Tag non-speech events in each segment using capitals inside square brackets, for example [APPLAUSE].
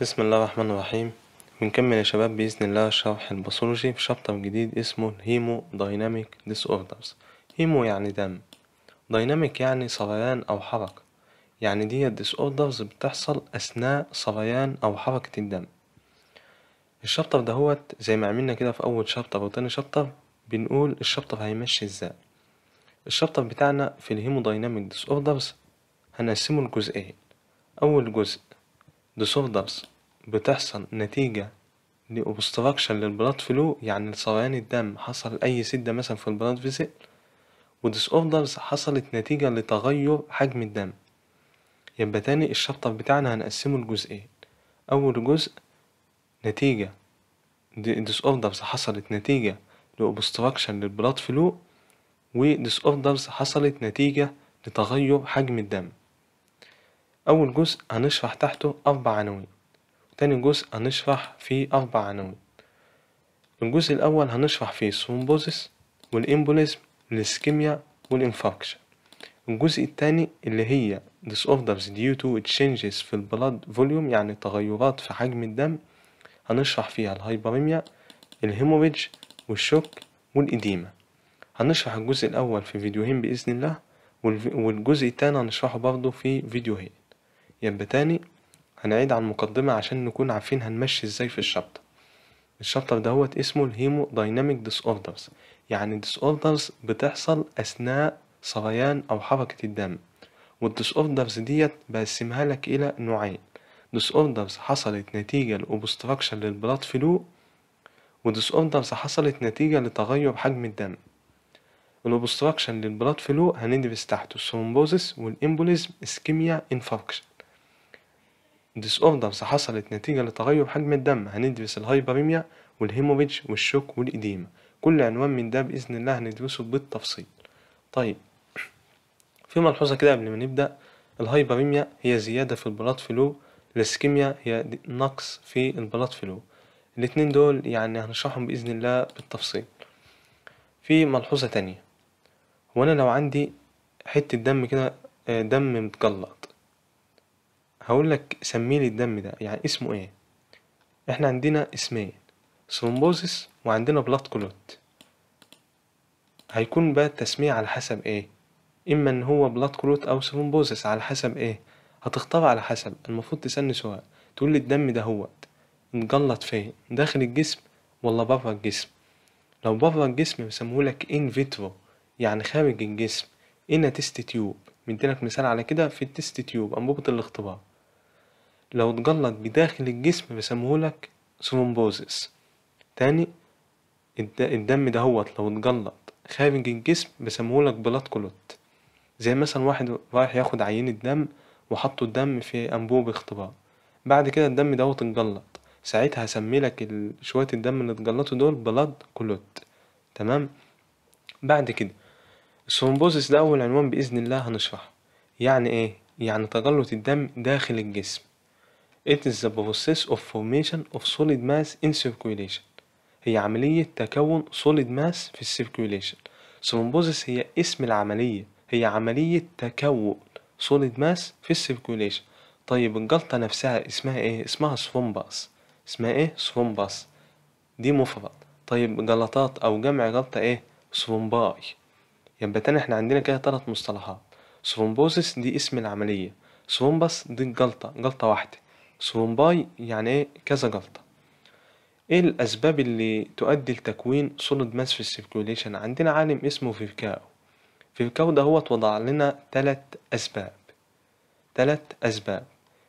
بسم الله الرحمن الرحيم بنكمل يا شباب بإذن الله شرح الباثولوجي في شابتر جديد اسمه هيمو دايناميك ديس اوردرز هيمو يعني دم دايناميك يعني سريان أو حركة يعني دي ديس اوردرز بتحصل أثناء سريان أو حركة الدم الشابتر دهوت زي ما عملنا كده في أول شابتر وتاني شابتر بنقول الشابتر هيمشي ازاي الشابتر بتاعنا في الهيمو دايناميك ديس اوردرز هنقسمه لجزئين أول جزء disorders بتحصل نتيجة لأوبستراكشن للبلاد فلو يعني لصريان الدم حصل أي سدة مثلا في البلاد فيسل وديسوردرز حصلت نتيجة لتغير حجم الدم يبقى تاني الشابتر بتاعنا هنقسمه لجزئين أول جزء نتيجة ديسوردرز حصلت نتيجة لأوبستراكشن للبلاد فلو وديسوردرز حصلت نتيجة لتغير حجم الدم أول جزء هنشرح تحته أربع عناوين تاني جزء هنشرح فيه أربع عناوين الجزء الأول هنشرح فيه الثرومبوزيس والإمبوليزم والإسكيميا والإنفاركشن الجزء الثاني اللي هي disorders due to changes في blood فوليوم يعني تغيرات في حجم الدم هنشرح فيها الهايبريميا الهيموريج والشوك والإديمة هنشرح الجزء الأول في فيديوهين بإذن الله والجزء التاني هنشرحه برضه في فيديوهين يبقى تاني هنعيد على المقدمة عشان نكون عارفين هنمشي ازاي في الشابتر الشابتر دهوت اسمه الهيمو دايناميك ديس اوردرز يعني ديس اوردرز بتحصل اثناء سريان او حركة الدم والديس اوردرز ديت بقسمها لك الى نوعين ديس اوردرز حصلت نتيجة لأوبستراكشن للبلاد فلو وديس اوردرز حصلت نتيجة لتغير حجم الدم الأوبستراكشن للبلاد فلو هندرس تحته الثرومبوزس والإمبوليزم اسكيميا انفاركشن ديس اوردرز حصلت نتيجة لتغير حجم الدم هندرس الهايبريميا والهيموريدج والشوك والاديما كل عنوان من ده بإذن الله هندرسه بالتفصيل طيب في ملحوظة كده قبل ما نبدأ الهايبريميا هي زيادة في البلاط فلو الاسكيميا هي نقص في البلاط فلو الاتنين دول يعني هنشرحهم بإذن الله بالتفصيل في ملحوظة تانية وأنا لو عندي حتة دم كده آه، دم متجلط هقول لك سمي لي الدم ده يعني اسمه ايه احنا عندنا اسمين ثرومبوزيس وعندنا بلاد كلوت هيكون بقى التسمية على حسب ايه اما ان هو بلاد كلوت او ثرومبوزيس على حسب ايه هتختار على حسب المفروض تسألني سؤال تقول لي الدم ده هو مجلط فين داخل الجسم ولا بره الجسم لو بره الجسم بيسموهولك ان فيترو يعني خارج الجسم ان تيست تيوب مديلك مثال على كده في التيست تيوب انبوبة الاختبار لو اتجلط بداخل الجسم بيسموهولك ثرومبوزس تاني الدم دهوت لو اتجلط خارج الجسم بيسموهولك بلاد كلوت زي مثلا واحد رايح ياخد عينة دم وحطوا الدم في أنبوب اختبار بعد كده الدم ده اتجلط ساعتها هسميلك شوية الدم اللي اتجلطوا دول بلاد كلوت تمام بعد كده الثرومبوزس ده أول عنوان بإذن الله هنشرحه يعني إيه؟ يعني تجلط الدم داخل الجسم It is the process of formation of solid mass in circulation. هي عملية تكون solid mass في circulation Thrombosis هي اسم العملية هي عملية تكون solid mass في circulation طيب الجلطة نفسها اسمها ايه؟ اسمها سفومباس اسمها ايه؟ سفومباس دي مفرد طيب جلطات أو جمع جلطة ايه؟ ثرومباي يبقى تاني احنا عندنا كده تلات مصطلحات سفومبوسس دي اسم العملية سفومباس دي الجلطة جلطة واحدة سرومباي يعني ايه كذا جلطة ايه الاسباب اللي تؤدي لتكوين سوليد ماس في السيركوليشن عندنا عالم اسمه فيفكاو فيفكاو ده هو وضع لنا تلات اسباب تلات اسباب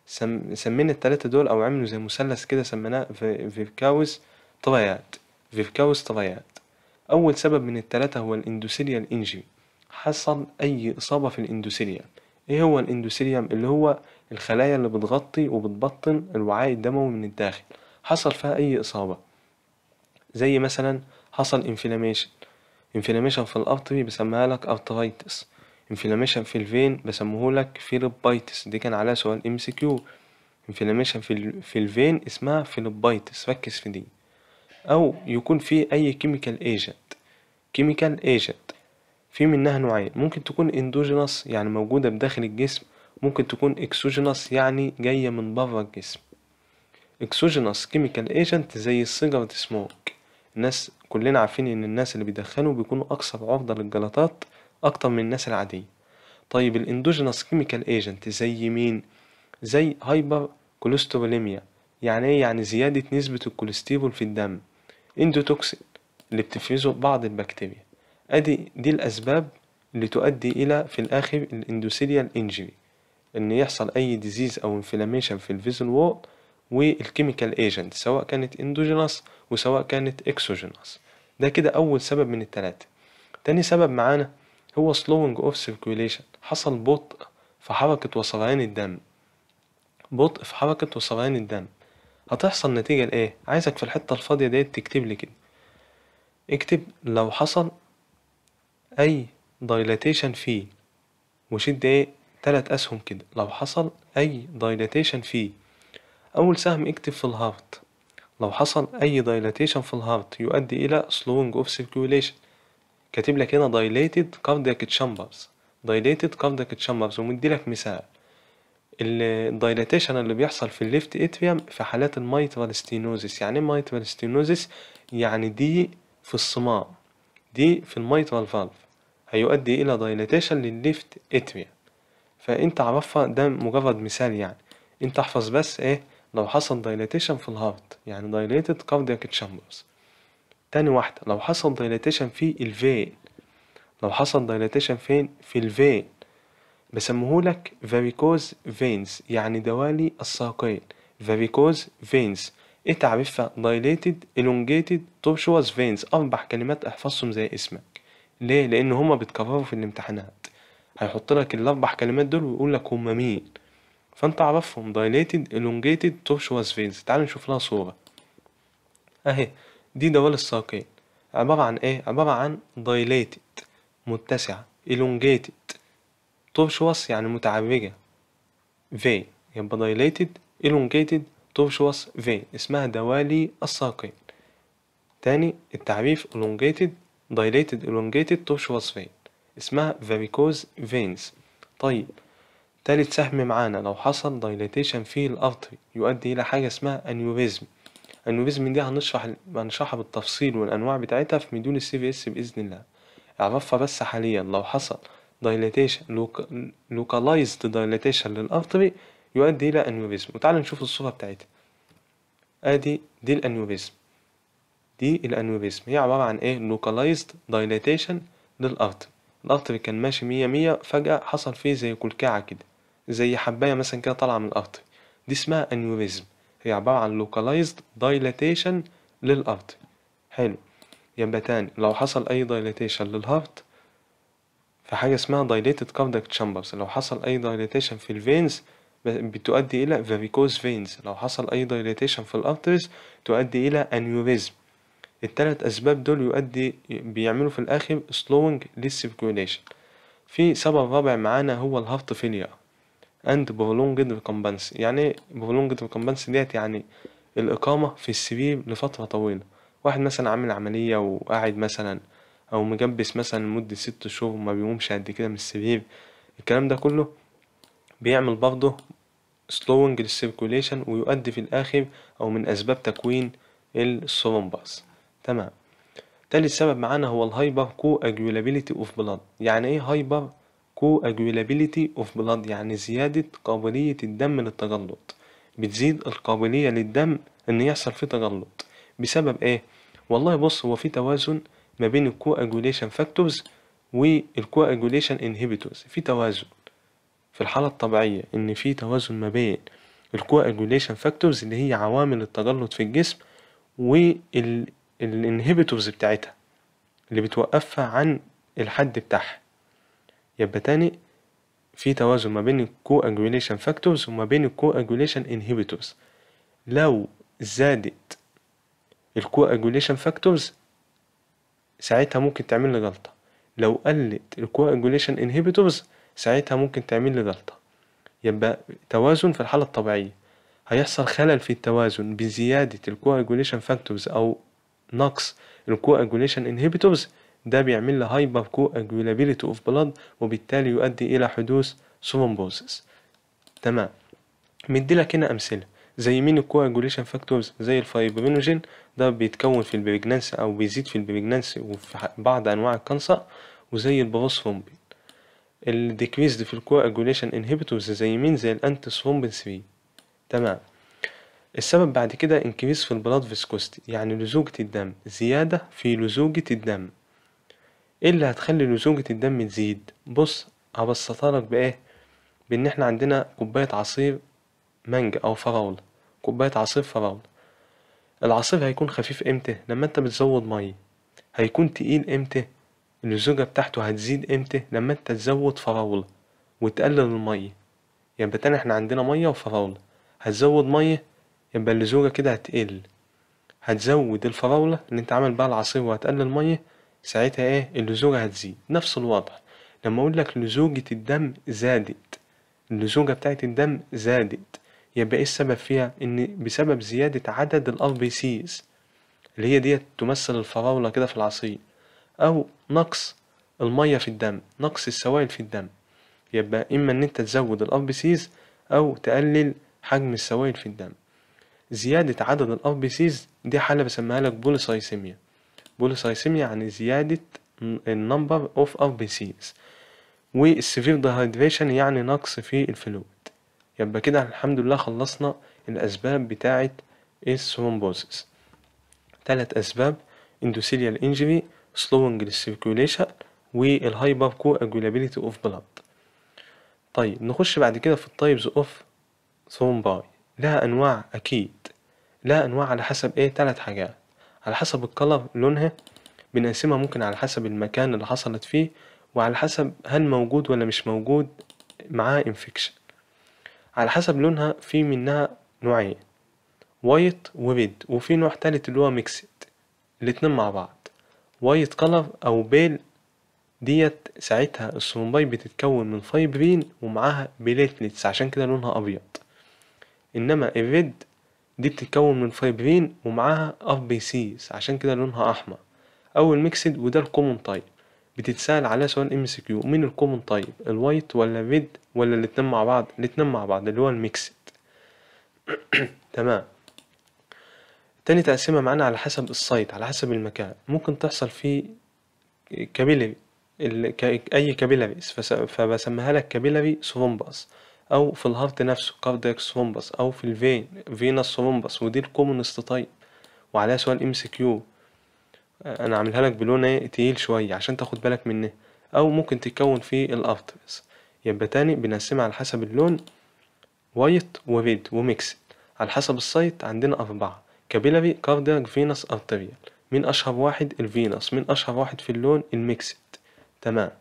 سم... سمينا التلاتة دول او عملوا زي مثلث كده سميناه في... فيفكاوز طبيات فيفكاوز طبيات اول سبب من التلاتة هو الاندوسيليا الانجي حصل اي اصابة في الاندوسيليا ايه هو الاندوثيليوم اللي هو الخلايا اللي بتغطي وبتبطن الوعاء الدموي من الداخل حصل فيها اي اصابة زي مثلا حصل انفلاميشن انفلاميشن في الارتري بسميها لك ارتريتس انفلاميشن في الفين لك فيلبايتس دي كان عليها سؤال ام سي كيو انفلاميشن في, في الفين اسمها فيلبايتس ركز في دي او يكون في اي كيميكال ايجنت كيميكال ايجنت في منها نوعين ممكن تكون اندوجينوس يعني موجودة بداخل الجسم ممكن تكون اكسوجينوس يعني جاية من بره الجسم اكسوجينوس كيميكال ايجنت زي السيجارة سموك الناس كلنا عارفين ان الناس اللي بيدخنوا بيكونوا اكثر عرضة للجلطات اكتر من الناس العادية طيب الاندوجينوس كيميكال ايجنت زي مين زي هايبر كوليستروليميا يعني ايه يعني زيادة نسبة الكوليسترول في الدم اندوتوكسين اللي بتفرزه بعض البكتيريا أدي دي الأسباب اللي تؤدي إلى في الآخر الاندوثيليال انجري إن يحصل أي ديزيز أو انفلاميشن في الفيزل وول والكيميكال ايجنت سواء كانت اندوجينوس وسواء كانت اكسوجينوس ده كده أول سبب من التلاتة تاني سبب معانا هو slowing اوف circulation حصل بطء في حركة وصلان الدم بطء في حركة وصلان الدم هتحصل نتيجة لإيه؟ عايزك في الحتة الفاضية ديت تكتب لي كده اكتب لو حصل أي دايلاتيشن فيه وشد إيه تلات أسهم كده لو حصل أي دايلاتيشن فيه أول سهم اكتب في الهارت لو حصل أي دايلاتيشن في الهارت يؤدي إلى slowing of circulation كاتب لك هنا dilated cardiac chambers dilated cardiac chambers ومديلك مثال الدايلاتيشن اللي بيحصل في الليفت اتريوم في حالات الميترال ستينوزيس يعني ايه ميترال ستينوزيس يعني دي في الصمام دي في الميترال فالف هيؤدي إلى دايلاتيشن للليفت اتريا فأنت عرفها ده مجرد مثال يعني أنت احفظ بس إيه لو حصل دايلاتيشن في الهارت يعني دايليتد كاردياك تشامبرز تاني واحدة لو حصل دايلاتيشن في الفين لو حصل دايلاتيشن فين في الفين بسموهولك فاريكوز فينز يعني دوالي الساقين فاريكوز فينز ايه تعريفها dilated elongated tortuous veins أربع كلمات احفظهم زي اسمك ليه لأن هما بيتكرروا في الامتحانات هيحط لك الأربع كلمات دول ويقول لك هما مين فأنت عرفهم dilated elongated tortuous veins تعال نشوف لها صورة أهي دي دوال الساقين عبارة عن إيه عبارة عن dilated متسعة elongated tortuous يعني متعرجة vein يبقى dilated elongated وصف في اسمها دوالي الساقين تاني التعريف elongated dilated elongated tortuous vein اسمها varicose veins طيب تالت سهم معانا لو حصل dilatation في الأرتري يؤدي إلى حاجة اسمها أنيوريزم أنيوريزم دي هنشرح هنشرحها بالتفصيل والأنواع بتاعتها في مديول السي في اس بإذن الله اعرفها بس حاليا لو حصل dilatation localized dilatation للأرتري يؤدي إلى أنيوريزم وتعالى نشوف الصورة بتاعتها آدي دي الأنيوريزم دي الأنيوريزم هي عبارة عن إيه localized dilatation للأرتر الأرتر كان ماشي مية مية فجأة حصل فيه زي كلكعة كده زي حباية مثلا كده طالعة من الأرض دي اسمها أنيوريزم هي عبارة عن localized dilatation للأرض حلو يبقى تاني لو حصل أي dilatation للهارت في حاجة اسمها dilated cardiac chambers لو حصل أي dilatation في الفينز بتؤدي إلى varicose veins لو حصل أي دايليتيشن في الارتريز تؤدي إلى انيوريزم التلات أسباب دول يؤدي بيعملوا في الآخر slowing للسيركوليشن في سبب رابع معانا هو الهارت فيليا and prolonged recompense يعني ايه prolonged ديت يعني الإقامة في السرير لفترة طويلة واحد مثلا عامل عملية وقاعد مثلا أو مجبس مثلا لمدة ست شهور ما بيقومش قد كده من السرير الكلام ده كله بيعمل برضه slowing circulation ويؤدي في الآخر أو من أسباب تكوين الثرومبس تمام تالت سبب معانا هو الهايبر كو of اوف بلاد يعني ايه هايبر كو of اوف بلاد يعني زيادة قابلية الدم للتجلط بتزيد القابلية للدم ان يحصل فيه تجلط بسبب ايه والله بص هو في توازن ما بين الكو اجوليشن فاكتورز والكو اجوليشن في توازن في الحالة الطبيعية إن في توازن ما بين الكواجوليشن فاكتورز اللي هي عوامل التجلط في الجسم والانهبيتورز بتاعتها اللي بتوقفها عن الحد بتاعها يبقى تاني في توازن ما بين الكواجوليشن فاكتورز وما بين الكواجوليشن انهبيتورز لو زادت الكواجوليشن فاكتورز ساعتها ممكن تعمل لي جلطة لو قلت الكواجوليشن انهبيتورز ساعتها ممكن تعمل لي جلطة يبقى توازن في الحالة الطبيعية هيحصل خلل في التوازن بزيادة الكواجوليشن فاكتورز أو نقص الكواجوليشن انهيبيتورز ده بيعمل لي هايبر كواجولابيلتي اوف بلاد وبالتالي يؤدي إلى حدوث سومبوزس تمام مديلك هنا أمثلة زي مين الكواجوليشن فاكتورز زي الفايبرينوجين ده بيتكون في البريجنانس أو بيزيد في البريجنانس وفي بعض أنواع الكانسر وزي البروسفومبين ال decreased في الكواجوليشن inhibitors زي مين زي الانتي ثرومبين 3 تمام السبب بعد كده انكريس في البلاد فيسكوستي يعني لزوجة الدم زيادة في لزوجة الدم ايه اللي هتخلي لزوجة الدم تزيد بص هبسطها لك بايه بان احنا عندنا كوباية عصير مانجا او فراولة كوباية عصير فراولة العصير هيكون خفيف امتى لما انت بتزود مية هيكون تقيل امتى اللزوجة بتاعته هتزيد امتى لما انت تزود فراولة وتقلل المية يبقى تاني احنا عندنا مية وفراولة هتزود مية يبقى اللزوجة كده هتقل هتزود الفراولة اللي انت عامل بقى العصير وهتقلل مية ساعتها ايه اللزوجة هتزيد نفس الوضع لما اقول لك لزوجة الدم زادت اللزوجة بتاعت الدم زادت يبقى ايه السبب فيها ان بسبب زيادة عدد الار بي سيز اللي هي ديت تمثل الفراولة كده في العصير أو نقص المية في الدم نقص السوائل في الدم يبقى إما إن أنت تزود الأف بي سيز أو تقلل حجم السوائل في الدم زيادة عدد الأف بي سيز دي حالة بسمها لك بوليسايسيميا بوليسايسيميا يعني زيادة النمبر اوف اف بي سيز والسيفير دهايدريشن يعني نقص في الفلويد يبقى كده الحمد لله خلصنا الأسباب بتاعة الثرومبوزس ثلاث أسباب اندوسيليال انجري slowing the circulation والهايبر coagulability اوف بلاد طيب نخش بعد كده في التايبز اوف ثرومباي لها انواع اكيد لها انواع على حسب ايه تلات حاجات على حسب الكلر لونها بنقسمها ممكن على حسب المكان اللي حصلت فيه وعلى حسب هل موجود ولا مش موجود معاه انفكشن على حسب لونها في منها نوعين وايت وريد وفي نوع تالت اللي هو ميكسد الاتنين مع بعض وايت او بيل ديت ساعتها الصلنباي بتتكون من فايبرين ومعاها بليتلتس عشان كده لونها أبيض إنما الريد دي بتتكون من فايبرين ومعاها اف بي سيز عشان كده لونها أحمر أو الميكسد وده الكومون تايب بتتسأل على سؤال ام اس كيو مين الكومون تايب الوايت ولا الريد ولا الاتنين مع بعض الاتنين مع بعض اللي هو الميكسد [COUGHS] تمام تاني تقسيمة معانا على حسب السايت على حسب المكان ممكن تحصل في كابيلري أي كابيلاريز فبسميها لك كابيلاري سومباس أو في الهارت نفسه كاردياك سومباس أو في الفين فينا سومباس ودي الكومونست تايب وعليها سؤال ام سي كيو آه، انا عاملها لك بلون ايه تقيل شويه عشان تاخد بالك منها او ممكن تتكون في الارترز يبقى تاني بنقسمها على حسب اللون وايت وريد وميكس على حسب السايت عندنا أربعة كابيلاري كاردياك فينوس ارتيريال من اشهر واحد الفينوس من اشهر واحد في اللون الميكسد تمام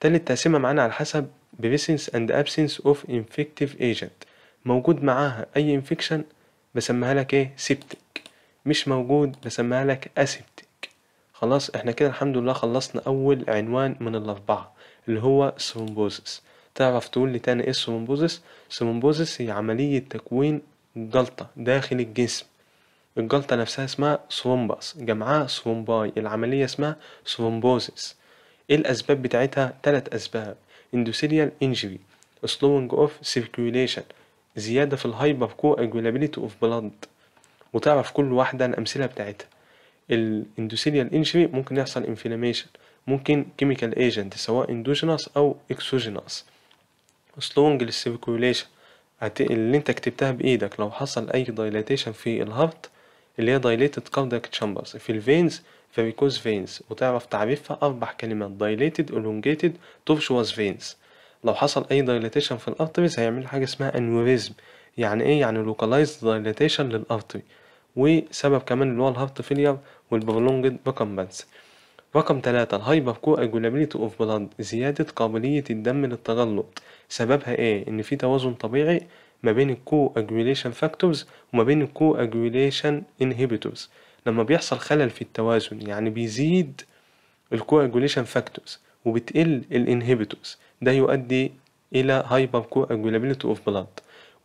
تالت تقسيمة معانا على حسب بريسنس اند ابسنس اوف انفكتيف ايجنت موجود معاها اي انفكشن بسميها لك ايه سيبتك مش موجود بسميها لك اسيبتك خلاص احنا كده الحمد لله خلصنا اول عنوان من الاربعه اللي هو الثرومبوزس تعرف تقول لي تاني ايه الثرومبوزس الثرومبوزس هي عمليه تكوين جلطه داخل الجسم الجلطة نفسها اسمها ثرومبس جمعها سومباي العملية اسمها سومبوزيس ايه الأسباب بتاعتها؟ تلات أسباب اندوسيريال انجري slowing of circulation زيادة في الهايبر اجولابيليتي اوف بلاد وتعرف كل واحدة الأمثلة بتاعتها الاندوسيريال انجري ممكن يحصل انفلاميشن ممكن كيميكال ايجنت سواء اندوجينوس او اكسوجينوس slowing للسيركوليشن اللي انت كتبتها بايدك لو حصل اي دايلاتيشن في الهارت اللي هي dilated cardiac chambers في الفينز varicose veins وتعرف تعريفها أربع كلمات dilated elongated tortuous veins لو حصل أي dilatation في الأرتريز هيعمل حاجة اسمها أنوريزم يعني إيه يعني localized dilatation للأرتري وسبب كمان اللي هو الهارت فيلير والبرولونجد ريكمبنس رقم تلاتة الهايبر كو اجولابيليتي اوف بلاد زيادة قابلية الدم للتجلط سببها ايه ان في توازن طبيعي ما بين الكو اجويليشن فاكتورز وما بين الكو اجويليشن انهبيتورز لما بيحصل خلل في التوازن يعني بيزيد الكو اجويليشن فاكتورز وبتقل الانهبيتورز ده يؤدي الى هايبر كو اجويلابيلتي اوف بلاد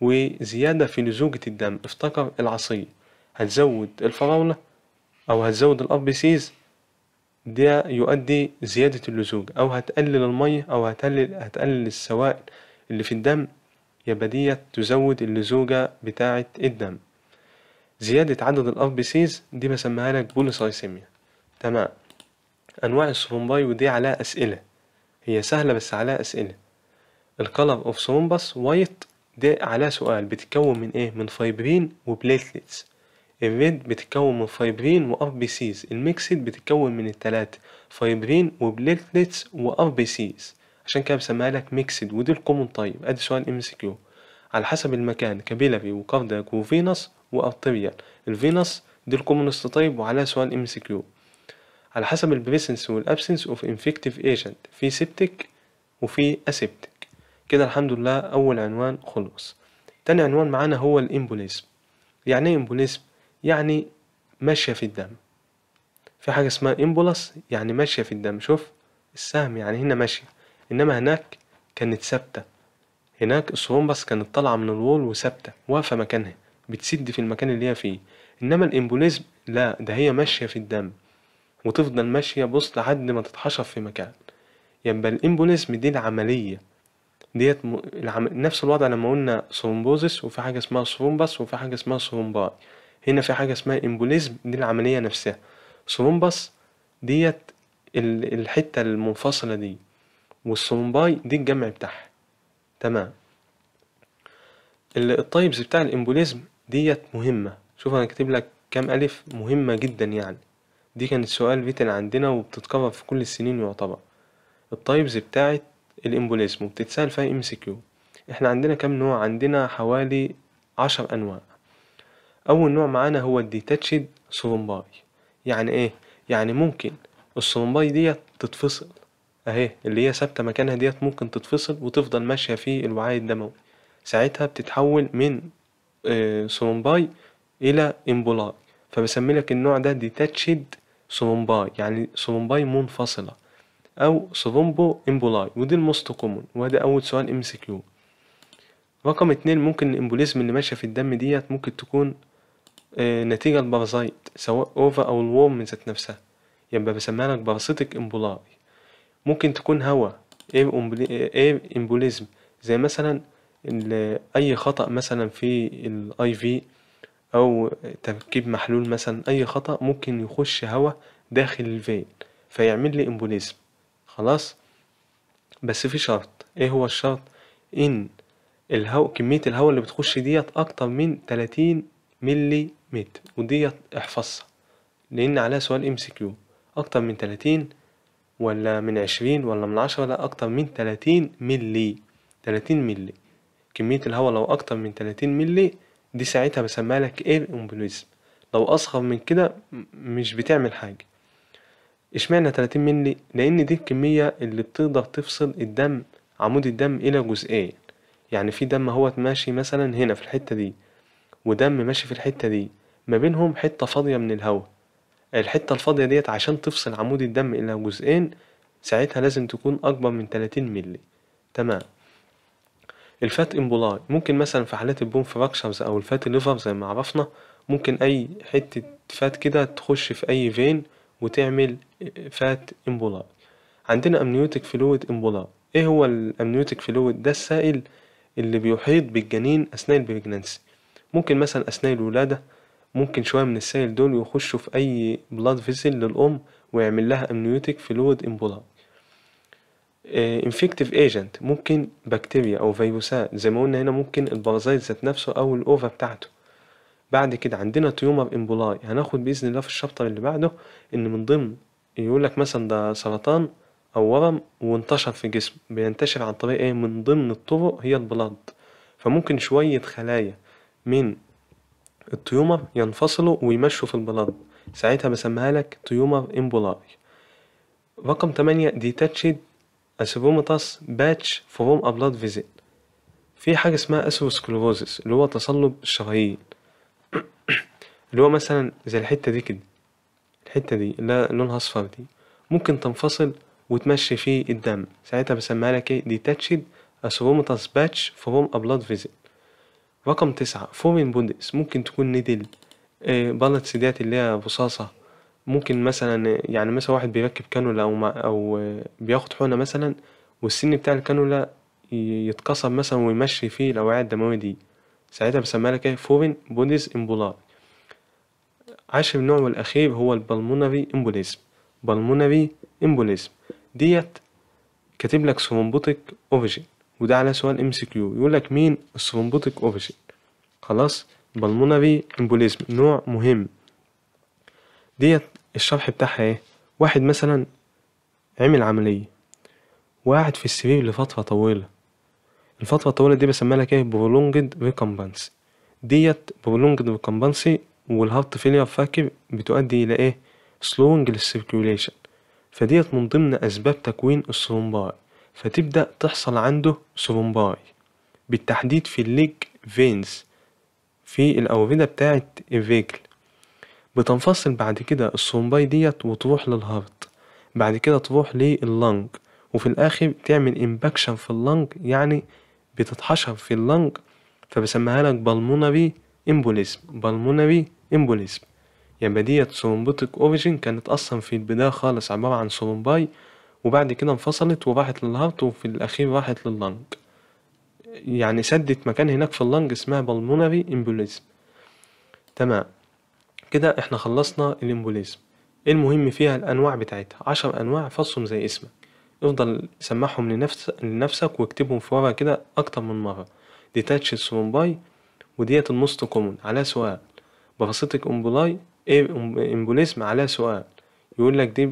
وزياده في لزوجه الدم افتكر العصيه هتزود الفراوله او هتزود الار بي سيز ده يؤدي زيادة اللزوج أو هتقلل المية أو هتقلل, هتقلل السوائل اللي في الدم يبدية تزود اللزوجة بتاعة الدم زيادة عدد الأف بي سيز دي بسميها لك بوليسايسيميا تمام أنواع السومباي ودي عليها أسئلة هي سهلة بس عليها أسئلة الكلر أوف سومبس وايت دي عليها سؤال بتتكون من إيه؟ من فايبرين وبليتليتس الريد بتتكون من فايبرين وأف بي سيز الميكسد بتتكون من التلاتة فايبرين وبليتليتس وأف بي سيز عشان كده بسميها لك ميكسد ودي الكومون تايب ادي سؤال ام سي كيو على حسب المكان كابيلاري وكاردياك وفينس وارتيريال الفينس دي الكومون تايب وعلى سؤال ام سي كيو على حسب البريسنس والابسنس اوف انفكتيف ايجنت في سيبتك وفي اسيبتك كده الحمد لله اول عنوان خلص تاني عنوان معانا هو الامبوليزم يعني ايه امبوليزم يعني ماشيه في الدم في حاجه اسمها امبولس يعني ماشيه في الدم شوف السهم يعني هنا ماشيه إنما هناك كانت ثابتة هناك بس كانت طالعة من الوول وثابتة واقفة مكانها بتسد في المكان اللي هي فيه إنما الإمبوليزم لا ده هي ماشية في الدم وتفضل ماشية بص لحد ما تتحشر في مكان يبقى الإمبوليزم دي العملية ديت م... العم... نفس الوضع لما قلنا ثرومبوزس وفي حاجة اسمها ثرومبس وفي حاجة اسمها ثرومباي هنا في حاجة اسمها إمبوليزم دي العملية نفسها ثرومبس ديت الحتة المنفصلة دي والصومباي دي الجمع بتاعها تمام الطيبز بتاع الامبوليزم ديت مهمة شوف انا كتب لك كام الف مهمة جدا يعني دي كانت سؤال فيتل عندنا وبتتكرر في كل السنين يعتبر الطيبز بتاعت الامبوليزم وبتتسال فيها ام سي كيو احنا عندنا كام نوع عندنا حوالي عشر انواع اول نوع معانا هو الديتاتشد سومباي يعني ايه يعني ممكن السومباي ديت تتفصل اهي اللي هي ثابتة مكانها ديت ممكن تتفصل وتفضل ماشية في الوعاء الدموي ساعتها بتتحول من ثرومباي آه، إلى إمبولاي فبسمي لك النوع ده ديتاتشد ثرومباي يعني ثرومباي منفصلة أو ثرومبو إمبولاي ودي الموست كومون وده أول سؤال ام كيو رقم اتنين ممكن الإمبوليزم اللي ماشية في الدم ديت ممكن تكون آه، نتيجة البارازايت سواء أوفا أو من ذات نفسها يبقى بسميها لك باراسيتك إمبولاي ممكن تكون هوا ايه ايه امبوليزم زي مثلا اي خطأ مثلا في الاي في او تركيب محلول مثلا اي خطأ ممكن يخش هوا داخل الفين فيعمل لي امبوليزم خلاص بس في شرط ايه هو الشرط ان الهواء كمية الهواء اللي بتخش ديت اكتر من 30 ملي متر وديت احفظها لان عليها سؤال ام سي كيو اكتر من 30 ولا من عشرين ولا من عشرة لا أكتر من تلاتين ملي تلاتين ملي كمية الهواء لو أكتر من تلاتين ملي دي ساعتها بسميها لك اير امبوليزم لو أصغر من كده مش بتعمل حاجة اشمعنى تلاتين ملي لأن دي الكمية اللي بتقدر تفصل الدم عمود الدم إلى جزئين يعني في دم اهوت ماشي مثلا هنا في الحتة دي ودم ماشي في الحتة دي ما بينهم حتة فاضية من الهواء الحتة الفاضية ديت عشان تفصل عمود الدم إلى جزئين ساعتها لازم تكون أكبر من 30 مللي تمام الفات امبولاي ممكن مثلا في حالات البون فراكشرز أو الفات ليفر زي ما عرفنا ممكن أي حتة فات كده تخش في أي فين وتعمل فات امبولاي عندنا أمنيوتيك فلويد امبولاي إيه هو الأمنيوتيك فلويد ده السائل اللي بيحيط بالجنين أثناء البريجنانسي ممكن مثلا أثناء الولادة ممكن شوية من السائل دول يخشوا في أي بلاد فيسل للأم ويعمل لها أمنيوتيك فلويد إمبولاج انفكتيف ايجنت ممكن بكتيريا او فيروسات زي ما قلنا هنا ممكن البارازايت ذات نفسه او الاوفا بتاعته بعد كده عندنا تيومر امبولاي هناخد باذن الله في الشابتر اللي بعده ان من ضمن يقول لك مثلا ده سرطان او ورم وانتشر في الجسم بينتشر عن طريق ايه من ضمن الطرق هي البلاد فممكن شويه خلايا من الطيومر ينفصلوا ويمشوا في البلاط ساعتها بسميها لك تيومر إمبولاي رقم تمانية ديتاتشيد أسيفوميتاس باتش فروم أبلاد فيزيت في حاجة اسمها أسيروسكلوروزس اللي هو تصلب الشرايين [CLEARS THROAT] اللي هو مثلا زي الحتة دي كده الحتة دي اللي لونها أصفر دي ممكن تنفصل وتمشي فيه الدم ساعتها بسميها لك ايه ديتاتشيد أسيروميتاس باتش فروم أبلاد فيزيت رقم تسعة فورين بوندس ممكن تكون ندل آه، بلتس ديت اللي هي رصاصة ممكن مثلا يعني مثلا واحد بيركب كانولا أو أو آه، بياخد حقنة مثلا والسن بتاع الكانولا يتكسر مثلا ويمشي فيه الأوعية الدموية دي ساعتها بسميها لك ايه فورين بوديز امبولار عاشر نوع والأخير هو البلمونري امبوليزم بلمونري امبوليزم ديت كاتب لك سرومبوتيك اوريجين وده على سؤال ام سي كيو يقول لك مين الثرومبوتيك اوفيشن خلاص بالمونري امبوليزم نوع مهم ديت الشرح بتاعها ايه واحد مثلا عمل عملية وقعد في السرير لفترة طويلة الفترة الطويلة دي بسميها لك ايه برولونجد ريكومبانس ديت برولونجد ريكمبانسي والهارت فيلير فاكر بتؤدي الى ايه سلوينج للسيركيوليشن فديت من ضمن اسباب تكوين الثرومباي فتبدأ تحصل عنده سرمباي بالتحديد في الليج فينز في الأوردة بتاعة الرجل بتنفصل بعد كده السرمباي ديت وتروح للهارت بعد كده تروح لللنج وفي الآخر تعمل امباكشن في اللنج يعني بتتحشر في اللنج فبسميها لك بالمونري امبوليزم بالمونري امبوليزم يبقى يعني ديت سرمبوتك اوريجين كانت اصلا في البداية خالص عبارة عن سرمباي وبعد كده انفصلت وراحت للهارت وفي الأخير راحت لللنج يعني سدت مكان هناك في اللنج اسمها بالمونري امبوليزم تمام كده احنا خلصنا الامبوليزم المهم فيها الأنواع بتاعتها عشر أنواع فصهم زي اسمك افضل سمعهم لنفس لنفسك واكتبهم في ورقة كده أكتر من مرة ديتاتش سرومباي وديت الموست كومون على سؤال باراسيتك امبولاي ايه امبوليزم على سؤال يقول لك دي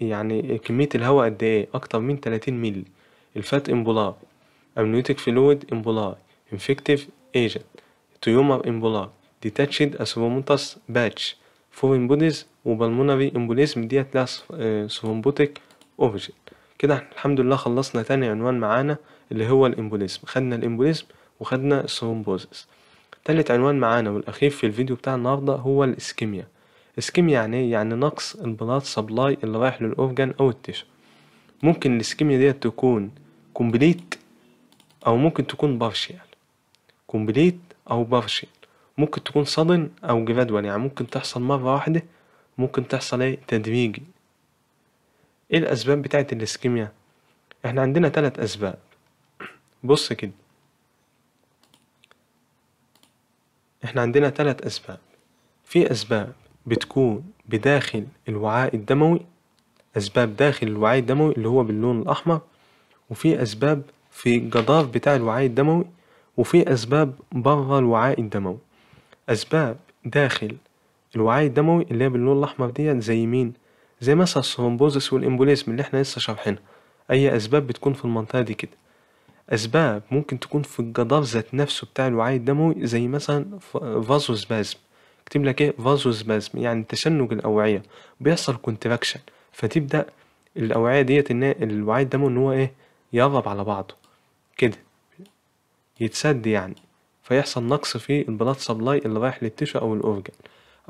يعني كمية الهواء قد إيه أكتر من تلاتين مللي الفات امبولار امنيوتك فلويد امبولار إنفكتيف إيجنت تيومر امبولار ديتاتشد أسوموتاس باتش فورين بوديز وبالمونري إمبوليزم ديت لها سومبوتيك آه، أوفيجن كده الحمد لله خلصنا تاني عنوان معانا اللي هو الإمبوليزم خدنا الإمبوليزم وخدنا الثرومبوزس تالت عنوان معانا والأخير في الفيديو بتاع النهاردة هو الإسكيميا اسكيميا يعني ايه يعني نقص البلاط سبلاي اللي رايح للأورجان او التشو ممكن الاسكيميا ديت تكون كومبليت او ممكن تكون بارشيال كومبليت او بارشيال ممكن تكون صدن او جرادوال يعني ممكن تحصل مره واحده ممكن تحصل ايه تدريجي ايه الاسباب بتاعة الاسكيميا يعني؟ احنا عندنا ثلاث اسباب [CLEARS THROAT] بص كده احنا عندنا ثلاث اسباب في اسباب بتكون بداخل الوعاء الدموي أسباب داخل الوعاء الدموي اللي هو باللون الأحمر وفي أسباب في الجدار بتاع الوعاء الدموي وفي أسباب بره الوعاء الدموي أسباب داخل الوعاء الدموي اللي هي باللون الأحمر ديت زي مين؟ زي مثلا الثرومبوزس والإمبوليزم اللي احنا لسه شارحينها أي أسباب بتكون في المنطقة دي كده أسباب ممكن تكون في الجدار ذات نفسه بتاع الوعاء الدموي زي مثلا فازوسبازم كاتب لك ايه فازوسبازم يعني تشنج الاوعيه بيحصل كونتراكشن فتبدا الاوعيه ديت ان الوعي الدموي ان هو ايه يهرب على بعضه كده يتسد يعني فيحصل نقص في البلاد سبلاي اللي رايح للتشو او الاورجن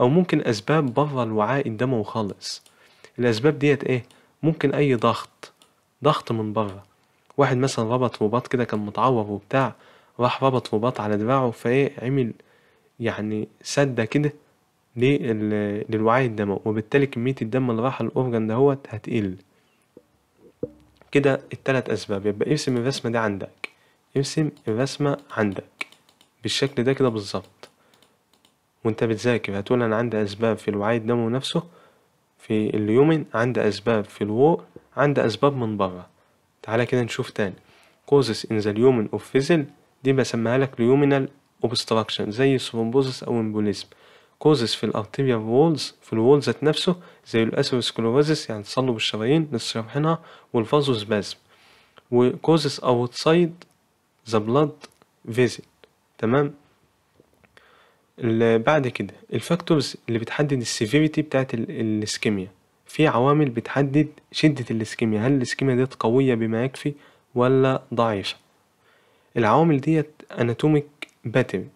او ممكن اسباب بره الوعاء الدموي خالص الاسباب ديت ايه ممكن اي ضغط ضغط من بره واحد مثلا ربط رباط كده كان متعور وبتاع راح ربط رباط على دراعه فايه عمل يعني سدة كده للوعي الدموي وبالتالي كمية الدم اللي رايحة للأورجن دهوت هتقل كده التلات أسباب يبقى ارسم الرسمة دي عندك ارسم الرسمة عندك بالشكل ده كده بالظبط وانت بتذاكر هتقول أنا عندي أسباب في الوعي الدموي نفسه في اليومين عندي أسباب في الو عندي أسباب من بره تعالى كده نشوف تاني causes in the human of fizzle دي بسميها لك luminal obstruction زي الثرومبوزس أو امبوليزم كوزس في الارتيريا وولز في الوولز ذات نفسه زي الأثيروسكلوروزس يعني تصلب الشرايين والفازوس بازم وكوزس اوتسايد ذا بلاد فيزل تمام بعد كده الفاكتورز اللي بتحدد السيفيريتي بتاعت الاسكيميا في عوامل بتحدد شدة الاسكيميا هل الاسكيميا ديت قوية بما يكفي ولا ضعيفة العوامل ديت اناتوميك باتن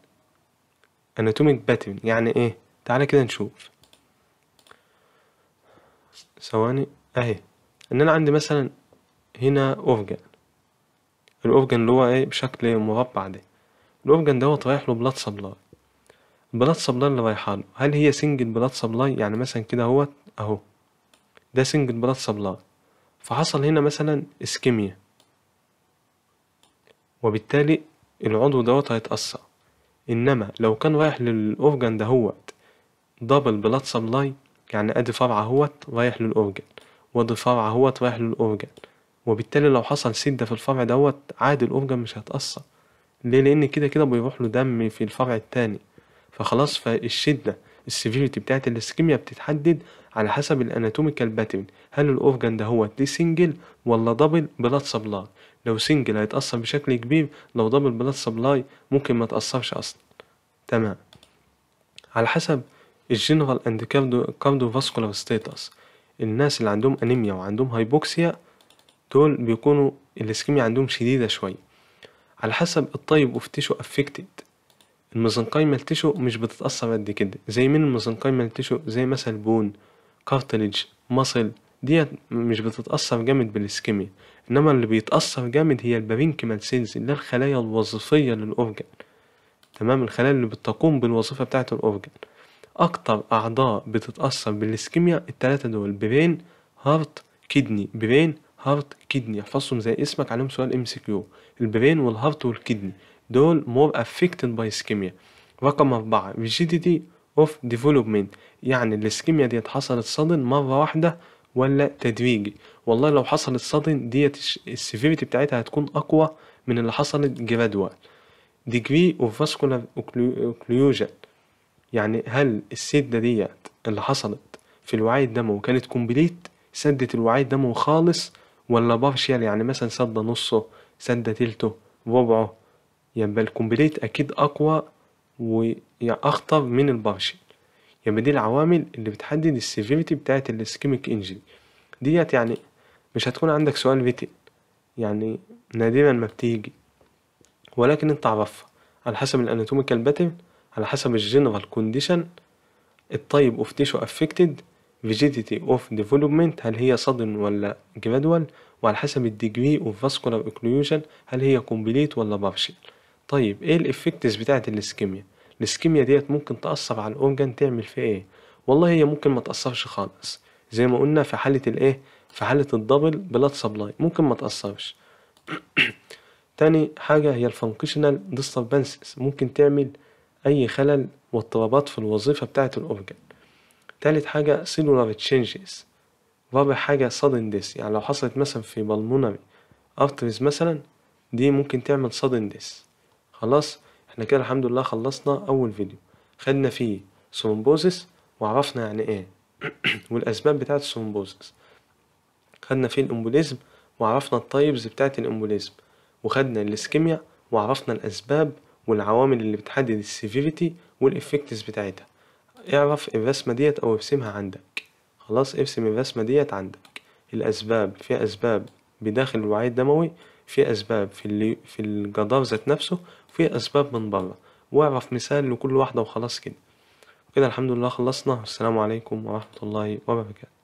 اناتوميك باتن يعني ايه تعالى كده نشوف ثواني اهي ان انا عندي مثلا هنا اوفجن الاوفجن اللي هو ايه بشكل مربع ده الاوفجن دوت رايح له بلاد سبلاي بلاد سبلاي اللي رايحه له هل هي سنجل بلاد سبلاي يعني مثلا كده اهوت اهو ده سنجل بلاد سبلاي فحصل هنا مثلا اسكيميا وبالتالي العضو دوت هيتأثر إنما لو كان رايح للأورجان دهوت دبل بلاد سبلاي يعني أدي فرع اهوت رايح للأورجان وأدي فرع اهوت رايح للأورجان وبالتالي لو حصل سدة في الفرع دوت عادي الأورجان مش هيتأثر ليه لأن كده كده بيروح له دم في الفرع التاني فخلاص فالشدة السيفيريتي بتاعت الاسكيميا بتتحدد على حسب الاناتوميكال باترن هل الاورجان ده هو دي سنجل ولا دبل بلاد سبلاي لو سنجل هيتأثر بشكل كبير لو دبل بلاد سبلاي ممكن ما تأثرش أصلا تمام على حسب الجنرال اند كاردو فاسكولار ستيتس الناس اللي عندهم انيميا وعندهم هايبوكسيا دول بيكونوا الاسكيميا عندهم شديدة شوية على حسب الطيب اوف تيشو افكتد الميزنكايمال تيشو مش بتتأثر قد كده زي من الميزنكايمال تيشو زي مثلا بون كارتليج مصل ديت مش بتتأثر جامد بالإسكيميا إنما اللي بيتأثر جامد هي البارينكيمال سيلز اللي الخلايا الوظيفية للأورجان تمام الخلايا اللي بتقوم بالوظيفة بتاعة الأورجان أكتر أعضاء بتتأثر بالإسكيميا التلاتة دول برين هارت كدني برين هارت كدني احفظهم زي اسمك عليهم سؤال ام سي كيو البرين والهارت والكدني دول مور افكتد باي اسكيميا رقم أربعة rigidity اوف ديفلوبمنت يعني الاسكيميا ديت حصلت صدن مرة واحدة ولا تدريجي والله لو حصلت صدن ديت السيفيريتي بتاعتها هتكون أقوى من اللي حصلت جرادوال ديجري اوف فاسكولار اوكلوجن يعني هل السدة ديت اللي حصلت في الوعي الدموي كانت كومبليت سدت الوعي الدموي خالص ولا بارشيال يعني مثلا سد نصه سد تلته ربعه يبقى يعني الكومبليت أكيد أقوى وأخطر يعني من البارشيال يعني دي العوامل اللي بتحدد السيفيريتي بتاعت الاسكيميك انجري ديت يعني مش هتكون عندك سؤال فيتي يعني نادرا ما بتيجي ولكن انت عرفها على حسب الاناتوميكال باترن على حسب الجنرال كونديشن الطيب اوف تيشو افكتد فيجيتيتي اوف ديفلوبمنت هل هي صدن ولا جرادوال وعلى حسب الديجري اوف فاسكولار اوكلوجن هل هي كومبليت ولا بارشل طيب ايه الافكتس بتاعت الاسكيميا الاسكيميا ديت ممكن تأثر على الأورجان تعمل فيه إيه والله هي ممكن ما تأثرش خالص زي ما قلنا في حالة الإيه في حالة الدبل بلاد سبلاي ممكن ما تأثرش [CLEARS THROAT] تاني حاجة هي الفانكشنال ديستربنسز ممكن تعمل أي خلل واضطرابات في الوظيفة بتاعة الأورجان تالت حاجة سيلولار تشينجز رابع حاجة سادن ديس يعني لو حصلت مثلا في بالمونري ارتريز مثلا دي ممكن تعمل سادن ديس خلاص احنا كده الحمد لله خلصنا أول فيديو خدنا فيه سومبوزس وعرفنا يعني ايه [CLEARS THROAT] والأسباب بتاعة السومبوزس خدنا فيه الأمبوليزم وعرفنا التايبز بتاعة الأمبوليزم وخدنا الإسكيميا وعرفنا الأسباب والعوامل اللي بتحدد السيفيفيتي والإفكتس بتاعتها اعرف الرسمة ديت أو ارسمها عندك خلاص ارسم الرسمة ديت عندك الأسباب في أسباب بداخل الوعي الدموي في أسباب في, اللي في الجدار ذات نفسه وفي أسباب من بره واعرف مثال لكل واحدة وخلاص كده وكده الحمد لله خلصنا والسلام عليكم ورحمة الله وبركاته